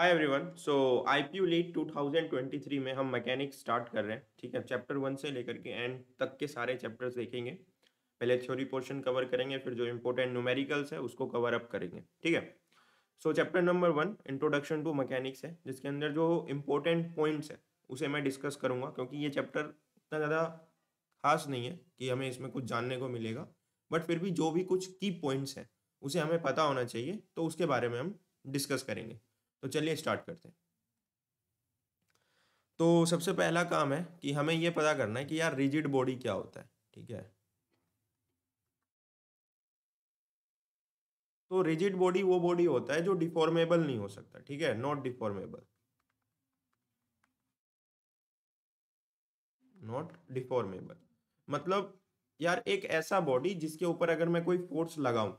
हाय everyone so IPU lead 2023 में हम mechanics start कर रहे हैं ठीक है चैप्टर वन से लेकर के एंड तक के सारे चैप्टर्स देखेंगे पहले थ्योरी पोर्शन कवर करेंगे फिर जो इम्पोर्टेंट न्यूमेरिकल्स है उसको कवर अप करेंगे ठीक है so chapter number one introduction to mechanics है जिसके अंदर जो इम्पोर्टेंट पॉइंट्स है उसे मैं डिस्कस करूँगा क्योंकि ये चैप्टर इतना ज़्यादा खास नहीं है कि हमें इसमें कुछ जानने को मिलेगा बट फिर भी जो भी कुछ की पॉइंट्स हैं उसे हमें पता होना चाहिए तो उसके बारे में हम डिस्कस करेंगे तो चलिए स्टार्ट करते हैं तो सबसे पहला काम है कि हमें यह पता करना है कि यार रिजिड बॉडी क्या होता है ठीक है तो रिजिड बॉडी वो बॉडी होता है जो डिफॉर्मेबल नहीं हो सकता ठीक है नॉट डिफॉर्मेबल नॉट डिफॉर्मेबल मतलब यार एक ऐसा बॉडी जिसके ऊपर अगर मैं कोई फोर्स लगाऊं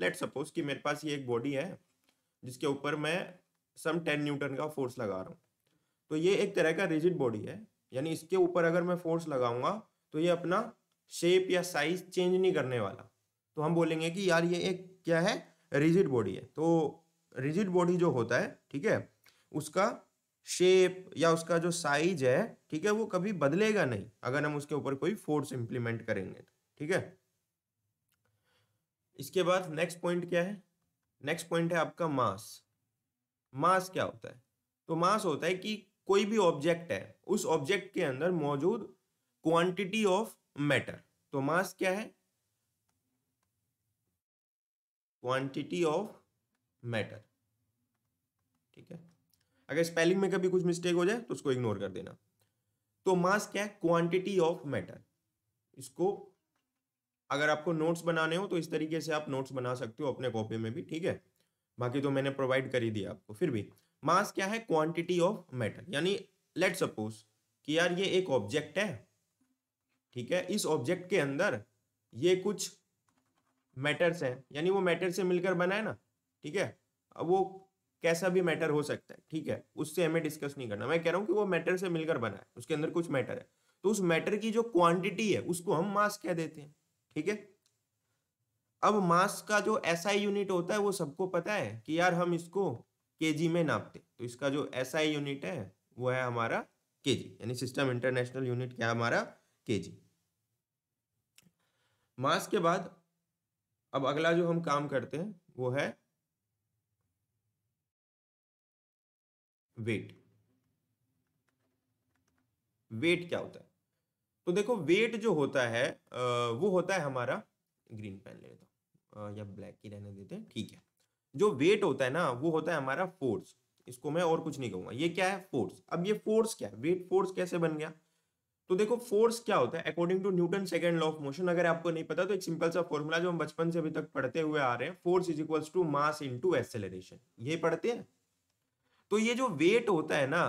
लेट सपोज कि मेरे पास ये एक बॉडी है जिसके ऊपर मैं सम टेन न्यूटन का फोर्स लगा रहा हूँ तो ये एक तरह का रिजिड बॉडी है यानी इसके ऊपर अगर मैं फोर्स लगाऊंगा तो ये अपना शेप या साइज चेंज नहीं करने वाला तो हम बोलेंगे कि यार ये एक क्या है रिजिड बॉडी है तो रिजिड बॉडी जो होता है ठीक है उसका शेप या उसका जो साइज है ठीक है वो कभी बदलेगा नहीं अगर हम उसके ऊपर कोई फोर्स इंप्लीमेंट करेंगे तो, ठीक है इसके बाद नेक्स्ट पॉइंट क्या है नेक्स्ट पॉइंट है आपका मास मास क्या होता है तो मास होता है कि कोई भी ऑब्जेक्ट है उस ऑब्जेक्ट के अंदर मौजूद क्वांटिटी ऑफ मैटर तो मास क्या है क्वांटिटी ऑफ मैटर ठीक है अगर स्पेलिंग में कभी कुछ मिस्टेक हो जाए तो उसको इग्नोर कर देना तो मास क्या है क्वांटिटी ऑफ मैटर इसको अगर आपको नोट्स बनाने हो तो इस तरीके से आप नोट्स बना सकते हो अपने कॉपी में भी ठीक है बाकी तो मैंने प्रोवाइड कर ही दिया आपको फिर भी मास क्या है क्वांटिटी ऑफ मेटल यानी लेट सपोज कि यार ये एक ऑब्जेक्ट है ठीक है इस ऑब्जेक्ट के अंदर ये कुछ मैटर्स हैं यानी वो मैटर से मिलकर बना है ना ठीक है अब वो कैसा भी मैटर हो सकता है ठीक है उससे हमें डिस्कस नहीं करना मैं कह रहा हूँ कि वो मैटर से मिलकर बना है उसके अंदर कुछ मैटर है तो उस मैटर की जो क्वांटिटी है उसको हम मास कह देते हैं ठीक है अब मास का जो एस SI यूनिट होता है वो सबको पता है कि यार हम इसको केजी में नापते तो इसका जो एस SI यूनिट है वो है हमारा केजी यानी सिस्टम इंटरनेशनल यूनिट क्या हमारा केजी मास के बाद अब अगला जो हम काम करते हैं वो है वेट वेट क्या होता है तो देखो वेट जो होता है वो होता है हमारा ग्रीन पेन ले लेता या ब्लैक ही रहने देते हैं ठीक है जो वेट होता है ना वो होता है हमारा फोर्स इसको मैं और कुछ नहीं कहूँगा ये क्या है फोर्स अब ये फोर्स क्या है वेट फोर्स कैसे बन गया तो देखो फोर्स क्या होता है according to Newton second law of motion अगर आपको नहीं पता तो एक सिंपल सा फॉर्मूला जो हम बचपन से अभी तक पढ़ते हुए आ रहे हैं force is equals to mass into acceleration ये पढ़ते हैं तो ये जो वेट होता है ना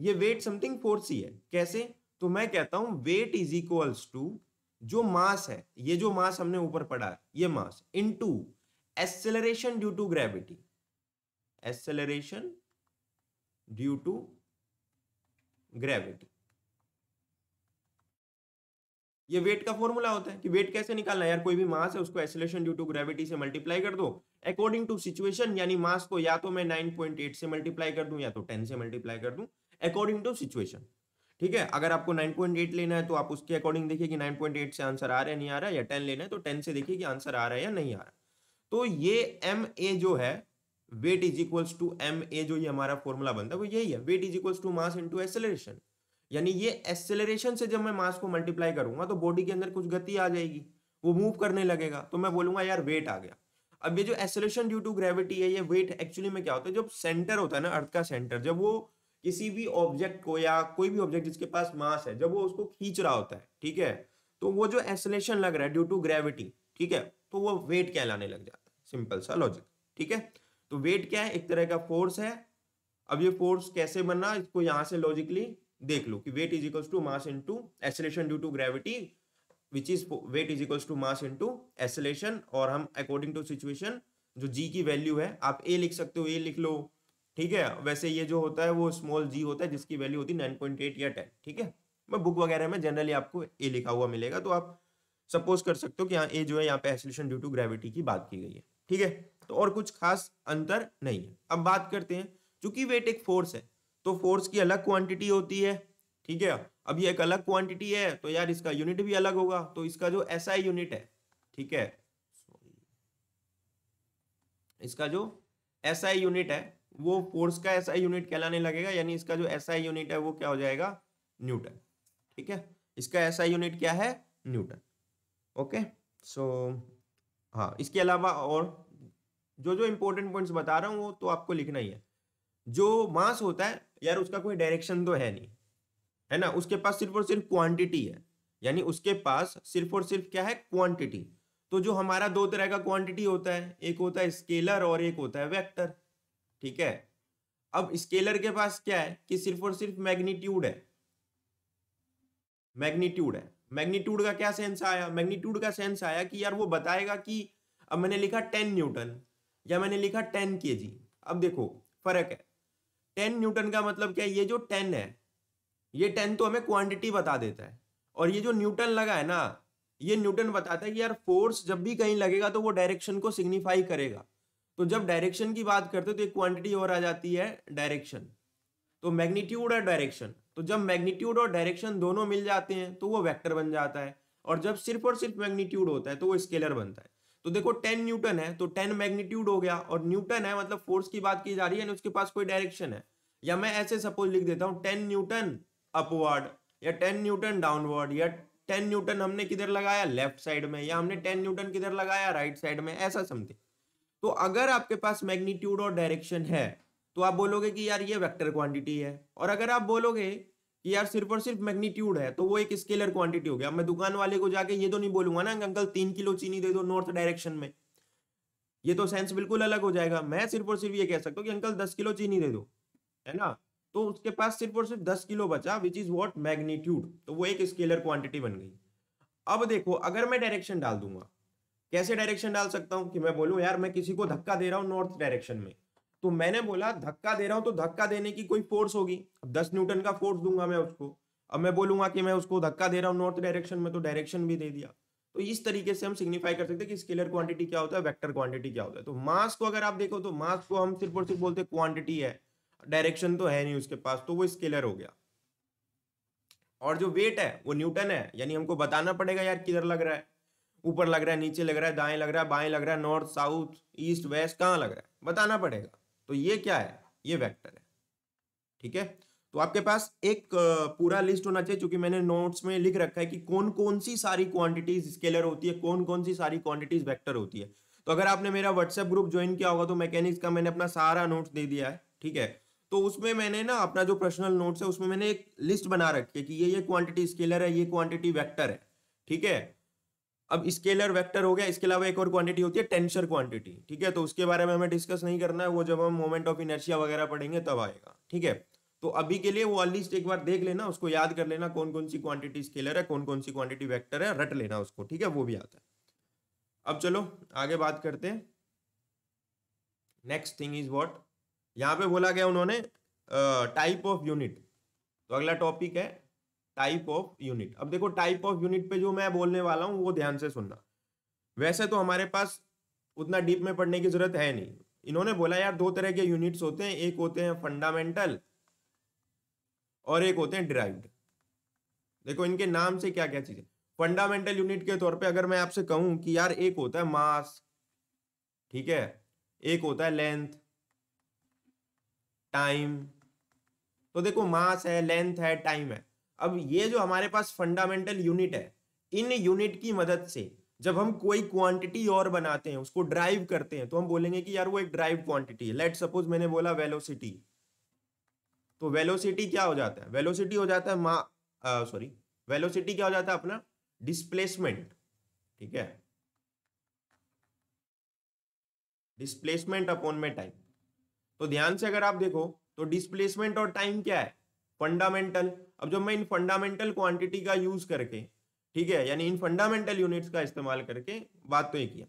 ये वेट समथिंग फोर्स ही है कैसे तो मैं कहता हूं वेट इज इक्वल्स टू जो मास है ये जो मास हमने ऊपर पढ़ा है ये mass into acceleration due to gravity acceleration due to gravity ये वेट का फॉर्मूला होता है कि वेट कैसे निकालना है यार कोई भी मास है उसको एक्सेलरेशन ड्यू टू ग्रेविटी से मल्टीप्लाई कर दो अकॉर्डिंग टू सिचुएशन यानी मास को या तो मैं 9.8 से मल्टीप्लाई कर दूं या तो 10 से मल्टीप्लाई कर दूं अकॉर्डिंग टू सिचुएशन ठीक है अगर आपको 9.8 लेना है तो आप उसके अकॉर्डिंग देखिए कि 9.8 से आंसर आ रहा है नहीं आ रहा या 10 लेना है तो 10 से देखिए कि आंसर आ रहा है या नहीं आ रहा तो ये एम ए जो है weight is equals to M A जो ये हमारा फॉर्मूला बनता है वो यही है weight is equals to mass into acceleration यानी ये एक्सेलरेशन से जब मैं मास को मल्टीप्लाई करूंगा तो बॉडी के अंदर कुछ गति आ जाएगी वो मूव करने लगेगा तो मैं बोलूंगा यार वेट आ गया अब ये जो एक्सेलरेशन ड्यू टू ग्रेविटी है ये वेट एक्चुअली में क्या होता है जब सेंटर होता है ना अर्थ का सेंटर जब वो किसी भी ऑब्जेक्ट को या कोई भी ऑब्जेक्ट जिसके पास मास है जब वो उसको खींच रहा होता है ठीक है तो वो जो एसोलेशन लग रहा है ड्यू टू ग्रेविटी ठीक है तो वो वेट कहलाने लग जाता है सिंपल सा लॉजिक ठीक है तो वेट क्या है एक तरह का फोर्स है अब ये फोर्स कैसे बनना इसको यहां से लॉजिकली देख लो कि weight is equals to mass into acceleration due to gravity which is weight is equals to mass into acceleration और हम अकॉर्डिंग टू सिचुएशन जो जी की वैल्यू है आप ए लिख सकते हो ए लिख लो ठीक है वैसे ये जो होता है वो स्मॉल जी होता है जिसकी वैल्यू होती है नाइन पॉइंट एट या टेन ठीक है मैं बुक वगैरह में जनरली आपको ए लिखा हुआ मिलेगा तो आप सपोज कर सकते हो कि यहाँ ए जो है यहाँ पे एसोलेशन ड्यू टू ग्रेविटी की बात की गई है ठीक है तो और कुछ खास अंतर नहीं है अब बात करते हैं चूंकि वेट एक फोर्स है तो फोर्स की अलग क्वांटिटी होती है ठीक है अब ये एक अलग क्वांटिटी है तो यार इसका यूनिट भी अलग होगा तो इसका जो एस आई यूनिट है ठीक है इसका जो एस आई यूनिट है वो फोर्स का ऐसा यूनिट कहलाने लगेगा यानी इसका जो ऐसा यूनिट है वो क्या हो जाएगा न्यूटन ठीक है इसका ऐसा यूनिट क्या है न्यूटन ओके सो हाँ इसके अलावा और जो जो इंपॉर्टेंट पॉइंट्स बता रहा हूँ वो तो आपको लिखना ही है जो मास होता है यार उसका कोई डायरेक्शन तो है नहीं है ना उसके पास सिर्फ और सिर्फ क्वांटिटी है यानी उसके पास सिर्फ और सिर्फ क्या है क्वांटिटी तो जो हमारा दो तरह का क्वांटिटी होता है एक होता है स्केलर और एक होता है वेक्टर ठीक है अब स्केलर के पास क्या है कि सिर्फ और सिर्फ मैग्नीट्यूड है मैग्नीट्यूड है मैग्नीट्यूड का क्या सेंस आया मैग्नीट्यूड का सेंस आया कि यार वो बताएगा कि अब मैंने लिखा टेन न्यूटन या मैंने लिखा टेन के अब देखो फर्क है टेन न्यूटन का मतलब क्या है ये जो टेन है ये टेन तो हमें क्वांटिटी बता देता है और ये जो न्यूटन लगा है ना ये न्यूटन बताता है कि यार फोर्स जब भी कहीं लगेगा तो वो डायरेक्शन को सिग्निफाई करेगा तो जब डायरेक्शन की बात करते हो तो एक क्वांटिटी और आ जाती है डायरेक्शन तो मैग्नीट्यूड और डायरेक्शन तो जब मैग्नीट्यूड और डायरेक्शन दोनों मिल जाते हैं तो वो वैक्टर बन जाता है और जब सिर्फ और सिर्फ मैग्नीट्यूड होता है तो वो स्केलर बनता है तो देखो टेन न्यूटन है तो टेन मैग्नीट्यूड हो गया और न्यूटन है मतलब फोर्स की बात की जा रही है उसके पास कोई डायरेक्शन है या मैं ऐसे सपोज लिख देता हूँ टेन न्यूटन अपवर्ड या टेन न्यूटन डाउनवर्ड या टेन न्यूटन हमने किधर लगाया लेफ्ट साइड में या हमने टेन न्यूटन किधर लगाया राइट साइड में ऐसा समथिंग तो अगर आपके पास मैग्नीट्यूड और डायरेक्शन है तो आप बोलोगे कि यार ये वेक्टर क्वांटिटी है और अगर आप बोलोगे कि यार सिर्फ और सिर्फ मैग्नीट्यूड है तो वो एक स्केलर क्वांटिटी हो गया मैं दुकान वाले को जाके ये तो नहीं बोलूंगा ना अंकल तीन किलो चीनी दे दो नॉर्थ डायरेक्शन में ये तो सेंस बिल्कुल अलग हो जाएगा मैं सिर्फ और सिर्फ ये कह सकता हूँ कि अंकल दस किलो चीनी दे दो है ना तो उसके पास सिर्फ और सिर्फ दस किलो बचा विच इज वॉट मैग्नीट्यूड तो वो एक स्केलर क्वांटिटी बन गई अब देखो अगर मैं डायरेक्शन डाल दूंगा कैसे डायरेक्शन डाल सकता हूँ कि मैं बोलूँ यार मैं किसी को धक्का दे रहा हूँ नॉर्थ डायरेक्शन में तो मैंने बोला धक्का दे रहा हूँ तो धक्का देने की कोई फोर्स होगी अब दस न्यूटन का फोर्स दूंगा मैं उसको अब मैं बोलूंगा कि मैं उसको धक्का दे रहा हूँ नॉर्थ डायरेक्शन में तो डायरेक्शन भी दे दिया तो इस तरीके से हम सिग्निफाई कर सकते हैं कि स्केलर क्वांटिटी क्या होता है वेक्टर क्वांटिटी क्या होता है तो मास को अगर आप देखो तो मास को हम सिर्फ और सिर्फ बोलते क्वांटिटी है डायरेक्शन तो है नहीं उसके पास तो वो स्केलर हो गया और जो वेट है वो न्यूटन है यानी हमको बताना पड़ेगा यार किधर लग रहा है ऊपर लग रहा है नीचे लग रहा है दाएं लग रहा है बाएं लग रहा है नॉर्थ साउथ ईस्ट वेस्ट कहाँ लग रहा है बताना पड़ेगा तो ये क्या है ये वेक्टर है ठीक है तो आपके पास एक पूरा लिस्ट होना चाहिए क्योंकि मैंने नोट्स में लिख रखा है कि कौन कौन सी सारी क्वांटिटीज स्केलर होती है कौन कौन सी सारी क्वांटिटीज वेक्टर होती है तो अगर आपने मेरा व्हाट्सएप ग्रुप ज्वाइन किया होगा तो मैकेनिक्स का मैंने अपना सारा नोट्स दे दिया है ठीक है तो उसमें मैंने ना अपना जो पर्सनल नोट्स है उसमें मैंने एक लिस्ट बना रखी है कि ये ये क्वांटिटी स्केलर है ये क्वांटिटी वैक्टर है ठीक है अब स्केलर वेक्टर हो गया इसके अलावा एक और क्वांटिटी होती है टेंशर क्वांटिटी ठीक है तो उसके बारे में हमें डिस्कस नहीं करना है वो जब हम मोमेंट ऑफ इनर्शिया वगैरह पढ़ेंगे तब आएगा ठीक है तो अभी के लिए वो ऑलिस्ट एक बार देख लेना उसको याद कर लेना कौन कौन सी क्वांटिटी स्केलर है कौन कौन सी क्वांटिटी वैक्टर है रट लेना उसको ठीक है वो भी आता है अब चलो आगे बात करते हैं नेक्स्ट थिंग इज वॉट यहाँ पे बोला गया उन्होंने टाइप ऑफ यूनिट तो अगला टॉपिक है टाइप ऑफ यूनिट अब देखो टाइप ऑफ यूनिट पे जो मैं बोलने वाला हूँ वो ध्यान से सुनना वैसे तो हमारे पास उतना डीप में पढ़ने की जरूरत है नहीं इन्होंने बोला यार दो तरह के यूनिट्स होते हैं एक होते हैं फंडामेंटल और एक होते हैं ड्राइव्ड देखो इनके नाम से क्या क्या चीजें फंडामेंटल यूनिट के तौर पे अगर मैं आपसे कहूं कि यार एक होता है मास ठीक है एक होता है लेंथ टाइम तो देखो मास है लेंथ है टाइम है अब ये जो हमारे पास फंडामेंटल यूनिट है इन यूनिट की मदद से जब हम कोई क्वांटिटी और बनाते हैं उसको ड्राइव करते हैं तो हम बोलेंगे कि यार वो एक ड्राइव क्वांटिटी है लेट सपोज मैंने बोला वेलोसिटी तो वेलोसिटी क्या हो जाता है वेलोसिटी हो जाता है मा सॉरी वेलोसिटी क्या हो जाता है अपना डिस्प्लेसमेंट ठीक है डिस्प्लेसमेंट अपॉन में टाइम तो ध्यान से अगर आप देखो तो डिस्प्लेसमेंट और टाइम क्या है फंडामेंटल अब जब मैं इन फंडामेंटल क्वांटिटी का यूज करके ठीक है यानी इन फंडामेंटल यूनिट्स का इस्तेमाल करके बात तो ये किया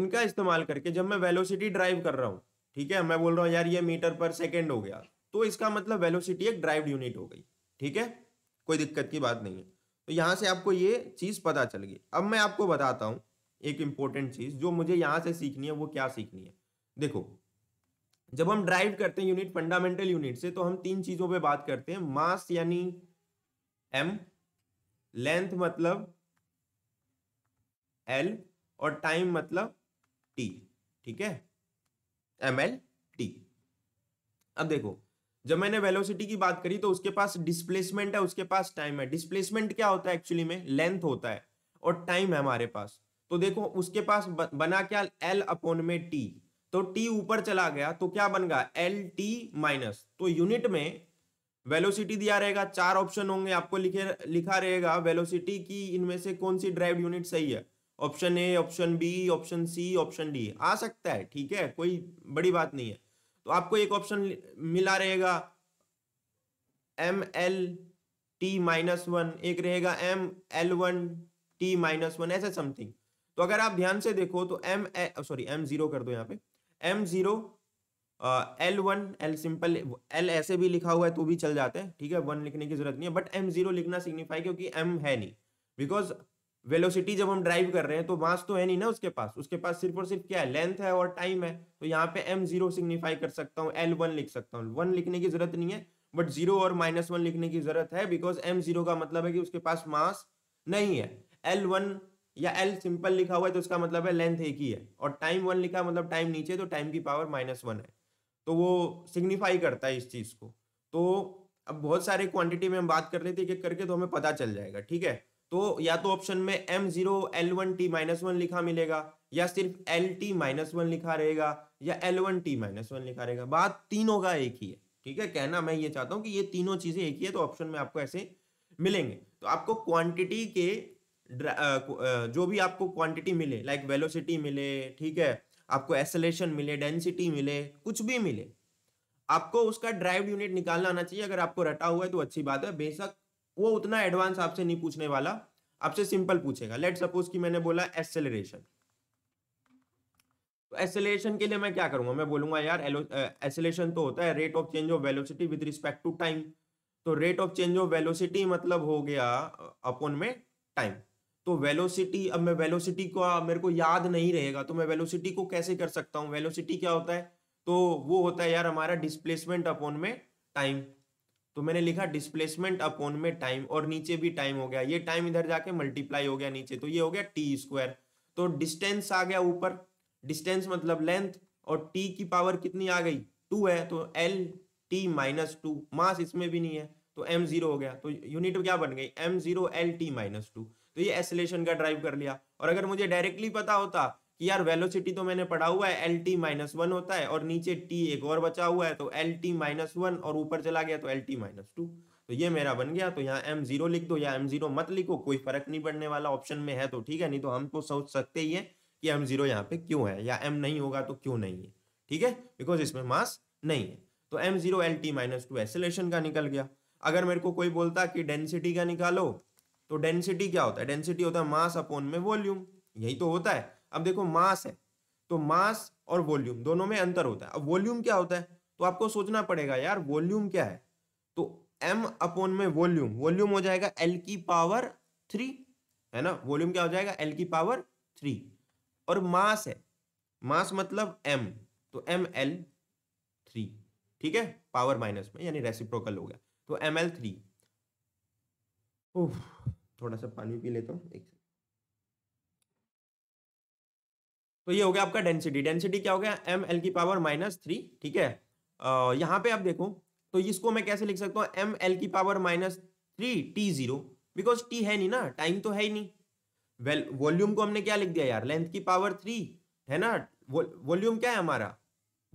इनका इस्तेमाल करके जब मैं वेलोसिटी ड्राइव कर रहा हूँ ठीक है मैं बोल रहा हूँ यार ये मीटर पर सेकेंड हो गया तो इसका मतलब वेलोसिटी एक ड्राइव यूनिट हो गई ठीक है कोई दिक्कत की बात नहीं है तो यहाँ से आपको ये चीज़ पता चल गई अब मैं आपको बताता हूँ एक इम्पोर्टेंट चीज़ जो मुझे यहाँ से सीखनी है वो क्या सीखनी है देखो जब हम ड्राइव करते हैं यूनिट फंडामेंटल यूनिट से तो हम तीन चीजों पे बात करते हैं मास यानी एम लेंथ मतलब एल और टाइम मतलब टी ठीक है एम एल टी अब देखो जब मैंने वेलोसिटी की बात करी तो उसके पास डिस्प्लेसमेंट है उसके पास टाइम है डिस्प्लेसमेंट क्या होता है एक्चुअली में लेंथ होता है और टाइम है हमारे पास तो देखो उसके पास बना क्या एल अपोन में टी तो टी ऊपर चला गया तो क्या बन गया एल टी माइनस तो यूनिट में वेलोसिटी दिया रहेगा चार ऑप्शन होंगे आपको लिखे लिखा रहेगा वेलोसिटी की इनमें से कौन सी ड्राइव यूनिट सही है option A option B option C option D आ सकता है ठीक है कोई बड़ी बात नहीं है तो आपको एक ऑप्शन मिला रहेगा M L T minus one एक रहेगा M L one T minus one ऐसा समथिंग तो अगर आप ध्यान से देखो तो एम सॉरी एम जीरो कर दो यहाँ पे M zero L one L simple L ऐसे भी लिखा हुआ है तो भी चल जाते हैं ठीक है वन लिखने की जरूरत नहीं है बट एम जीरो लिखना सिग्निफाई क्योंकि एम है नहीं बिकॉज वेलोसिटी जब हम ड्राइव कर रहे हैं तो मास तो है नहीं ना उसके पास उसके पास सिर्फ और सिर्फ क्या है लेंथ है और टाइम है तो यहाँ पे एम जीरो सिग्निफाई कर सकता हूँ एल वन लिख सकता हूँ वन लिखने की जरूरत नहीं है बट जीरो और माइनस वन लिखने की जरूरत है बिकॉज एम जीरो का मतलब है कि उसके पास मास नहीं है एल वन या एल सिंपल लिखा हुआ है तो उसका मतलब है लेंथ एक ही है और टाइम वन लिखा है मतलब टाइम नीचे तो टाइम की पावर माइनस वन है तो वो सिग्निफाई करता है इस चीज़ को तो अब बहुत सारे क्वांटिटी में हम बात कर रहे थे एक एक करके तो हमें पता चल जाएगा ठीक है तो या तो ऑप्शन में M zero L one T minus one लिखा मिलेगा या सिर्फ एल टी माइनस वन लिखा रहेगा या L one T minus one लिखा रहेगा बात तीनों का एक ही है ठीक है कहना मैं ये चाहता हूँ कि ये तीनों चीज़ें एक ही है तो ऑप्शन में आपको ऐसे मिलेंगे तो आपको क्वांटिटी के जो भी आपको क्वांटिटी मिले लाइक वेलोसिटी मिले ठीक है आपको एसलेशन मिले डेंसिटी मिले कुछ भी मिले आपको उसका ड्राइव यूनिट निकालना आना चाहिए अगर आपको रटा हुआ है तो अच्छी बात है बेशक वो उतना एडवांस आपसे नहीं पूछने वाला आपसे सिंपल पूछेगा लेट सपोज कि मैंने बोला एसेलरेशन तो एसेलेशन के लिए मैं क्या करूंगा मैं बोलूंगा यार एसेलेशन तो होता है rate of change of velocity with respect to time तो rate of change of velocity मतलब हो गया अपॉन में टाइम तो वेलोसिटी अब मैं वेलोसिटी को मेरे को याद नहीं रहेगा तो मैं वेलोसिटी को कैसे कर सकता हूँ वेलोसिटी क्या होता है तो वो होता है यार हमारा डिस्प्लेसमेंट अपॉन में टाइम तो मैंने लिखा डिस्प्लेसमेंट अपॉन में टाइम और नीचे भी टाइम हो गया ये टाइम इधर जाके मल्टीप्लाई हो गया नीचे तो ये हो गया टी स्क्वायर तो डिस्टेंस आ गया ऊपर डिस्टेंस मतलब लेंथ और टी की पावर कितनी आ गई टू है तो L T minus two mass इसमें भी नहीं है तो एम जीरो हो गया तो यूनिट क्या बन गई M zero L T minus two तो ये एसलेशन का ड्राइव कर लिया और अगर मुझे डायरेक्टली पता होता कि यार वेलोसिटी तो मैंने पढ़ा हुआ है एल टी माइनस वन होता है और नीचे टी एक और बचा हुआ है तो एल टी माइनस वन और ऊपर चला गया तो एल टी माइनस टू तो ये मेरा बन गया तो यहाँ एम जीरो लिख दो या एम जीरो मत लिखो कोई फर्क नहीं पड़ने वाला ऑप्शन में है तो ठीक है नहीं तो हम तो सोच सकते ही है कि एम जीरो यहाँ पे क्यों है या एम नहीं होगा तो क्यों नहीं है ठीक है बिकॉज इसमें मास नहीं है तो M zero L T minus two acceleration का निकल गया अगर मेरे को कोई बोलता कि डेंसिटी का निकालो तो डेंसिटी क्या होता है डेंसिटी होता है मास अपॉन में वॉल्यूम यही तो होता है अब देखो मास है तो मास और वॉल्यूम दोनों में अंतर होता है अब वॉल्यूम क्या होता है तो आपको सोचना पड़ेगा यार वॉल्यूम क्या है तो एम अपोन में वॉल्यूम वॉल्यूम हो जाएगा एल की पावर थ्री है ना वॉल्यूम क्या हो जाएगा एल की पावर थ्री और मास है मास मतलब एम तो एम एल थ्री ठीक है पावर माइनस में यानी रेसिप्रोकल हो गया तो एम एल थ्री ओह थोड़ा सा पानी पी लेता हूँ एक तो ये हो गया आपका डेंसिटी डेंसिटी क्या हो गया एम एल की पावर माइनस थ्री ठीक है आ, यहाँ पे आप देखो तो इसको मैं कैसे लिख सकता हूँ एम एल की power minus three T zero because T है नहीं ना टाइम तो है ही नहीं वेल वॉल्यूम को हमने क्या लिख दिया यार लेंथ की पावर थ्री है ना वॉल्यूम क्या है हमारा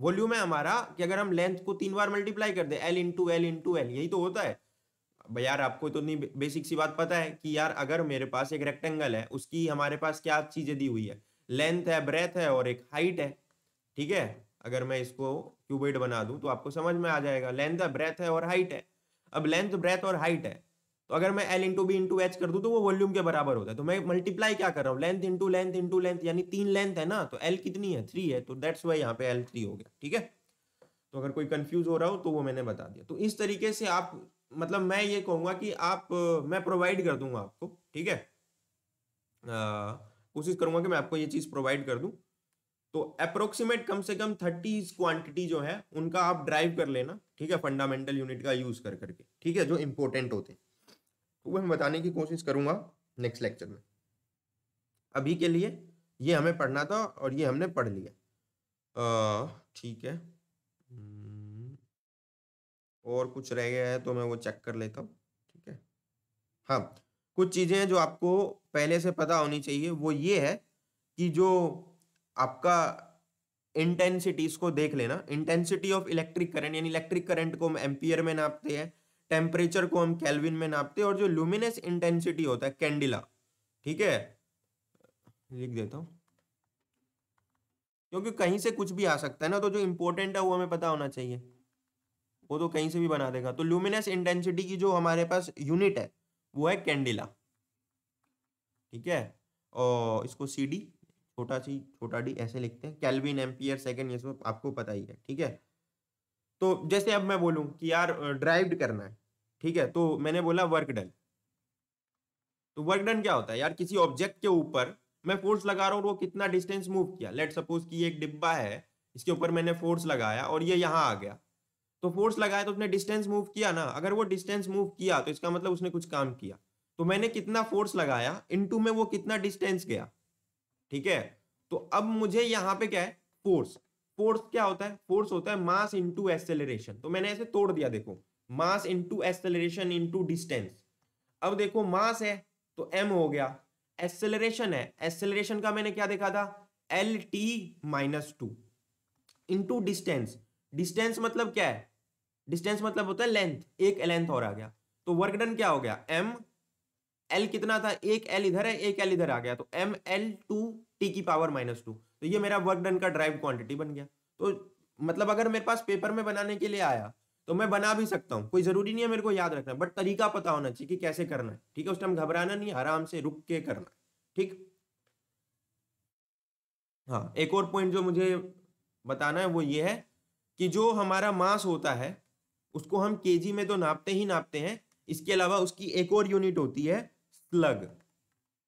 वॉल्यूम है हमारा कि अगर हम लेंथ को तीन बार मल्टीप्लाई कर दे L two L into L यही तो होता है यार आपको तो नहीं बेसिक सी बात पता है कि यार अगर मेरे पास एक रेक्टेंगल है उसकी हमारे पास क्या चीज़ें दी हुई है लेंथ है ब्रेथ है और एक हाइट है ठीक है अगर मैं इसको क्यूबेड बना दूं तो आपको समझ में आ जाएगा लेंथ है ब्रेथ है और हाइट है अब लेंथ ब्रेथ और हाइट है तो अगर मैं L into B into H कर दूं तो वो वॉल्यूम के बराबर होता है तो मैं मल्टीप्लाई क्या कर रहा हूँ length into length into length यानी तीन लेंथ है ना तो एल कितनी है थ्री है तो दैट्स वाई यहाँ पे एल थ्री हो गया ठीक है तो अगर कोई कंफ्यूज हो रहा हो तो वो मैंने बता दिया तो इस तरीके से आप मतलब मैं ये कहूँगा कि आप मैं प्रोवाइड कर दूंगा आपको ठीक है कोशिश करूंगा कि मैं आपको ये चीज़ प्रोवाइड कर दूँ तो अप्रोक्सीमेट कम से कम थर्टी क्वांटिटी जो है उनका आप ड्राइव कर लेना ठीक है फंडामेंटल यूनिट का यूज़ कर करके ठीक है जो इम्पोर्टेंट होते हैं तो वह मैं बताने की कोशिश करूंगा नेक्स्ट लेक्चर में अभी के लिए ये हमें पढ़ना था और ये हमने पढ़ लिया ठीक है और कुछ रह गया है तो मैं वो चेक कर लेता हूँ ठीक है हाँ कुछ चीज़ें जो आपको पहले से पता होनी चाहिए वो ये है कि जो आपका इंटेंसिटीज को देख लेना इंटेंसिटी ऑफ इलेक्ट्रिक करंट यानी इलेक्ट्रिक करंट को हम एम्पियर में नापते हैं टेम्परेचर को हम कैलविन में नापते हैं और जो लुमिनस इंटेंसिटी होता है कैंडिला ठीक है लिख देता हूँ क्योंकि कहीं से कुछ भी आ सकता है ना तो जो इंपॉर्टेंट है वो हमें पता होना चाहिए वो तो कहीं से भी बना देगा तो ल्यूमिनस इंटेंसिटी की जो हमारे पास यूनिट है वो है कैंडिला ठीक है और इसको सी डी छोटा सी छोटा डी ऐसे लिखते हैं कैलविन एम्पियर सेकेंड ये सब आपको पता ही है ठीक है तो जैसे अब मैं बोलूँ कि यार ड्राइव्ड करना है ठीक है तो मैंने बोला वर्क डन तो वर्क डन क्या होता है यार किसी ऑब्जेक्ट के ऊपर मैं फोर्स लगा रहा हूँ वो कितना डिस्टेंस मूव किया लेट सपोज कि ये एक डिब्बा है इसके ऊपर मैंने फोर्स लगाया और ये यहाँ आ गया तो फोर्स लगाया तो उसने डिस्टेंस मूव किया ना अगर वो डिस्टेंस मूव किया तो इसका मतलब उसने कुछ काम किया तो मैंने कितना फोर्स लगाया इनटू में वो कितना डिस्टेंस गया ठीक है तो अब मुझे यहाँ पे क्या है फोर्स फोर्स क्या होता है फोर्स होता है मास इंटू एक्सेलरेशन तो मैंने ऐसे तोड़ दिया देखो mass into acceleration into distance अब देखो मास है तो एम हो गया एक्सेलरेशन है एक्सेलरेशन का मैंने क्या देखा था L T minus two into distance distance मतलब क्या है डिस्टेंस मतलब होता है लेंथ एक लेंथ और आ गया तो वर्क डन क्या हो गया एम एल कितना था एक एल इधर है एक एल इधर आ गया तो एम एल टू टी की पावर माइनस टू तो ये मेरा वर्क डन का ड्राइव क्वांटिटी बन गया तो मतलब अगर मेरे पास पेपर में बनाने के लिए आया तो मैं बना भी सकता हूँ कोई जरूरी नहीं है मेरे को याद रखना बट तरीका पता होना चाहिए कि कैसे करना है ठीक है उस टाइम घबराना नहीं आराम से रुक के करना ठीक हाँ एक और पॉइंट जो मुझे बताना है वो ये है कि जो हमारा मास होता है उसको हम के में तो नापते ही नापते हैं इसके अलावा उसकी एक और यूनिट होती है स्लग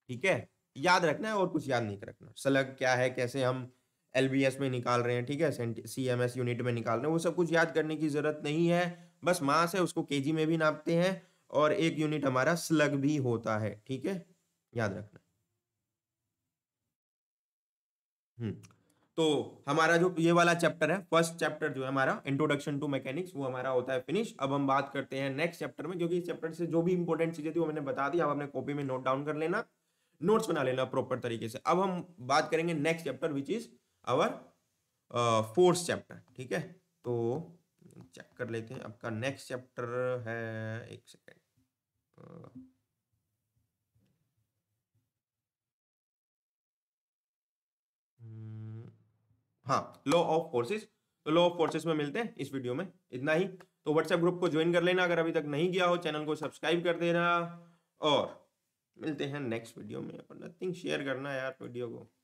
ठीक है याद रखना है और कुछ याद नहीं रखना स्लग क्या है कैसे हम एल में निकाल रहे हैं ठीक है सी एम एस यूनिट में निकाल रहे हैं वो सब कुछ याद करने की जरूरत नहीं है बस मास है उसको के में भी नापते हैं और एक यूनिट हमारा स्लग भी होता है ठीक है याद रखना हम्म। तो हमारा जो ये वाला चैप्टर है फर्स्ट चैप्टर जो है हमारा इंट्रोडक्शन टू मैकेनिक्स वो हमारा होता है फिनिश अब हम बात करते हैं नेक्स्ट चैप्टर में क्योंकि इस चैप्टर से जो भी इंपॉर्टेंट चीजें थी वो मैंने बता दी आप अपने कॉपी में नोट डाउन कर लेना नोट्स बना लेना प्रॉपर तरीके से अब हम बात करेंगे next chapter which is our force chapter ठीक है तो चेक कर लेते हैं आपका नेक्स्ट चैप्टर है एक सेकेंड uh, Hmm. हाँ लॉ ऑफ फोर्सेस तो लॉ ऑफ फोर्सेस में मिलते हैं इस वीडियो में इतना ही तो व्हाट्सएप ग्रुप को ज्वाइन कर लेना अगर अभी तक नहीं किया हो चैनल को सब्सक्राइब कर देना और मिलते हैं नेक्स्ट वीडियो में और नथिंग शेयर करना यार वीडियो को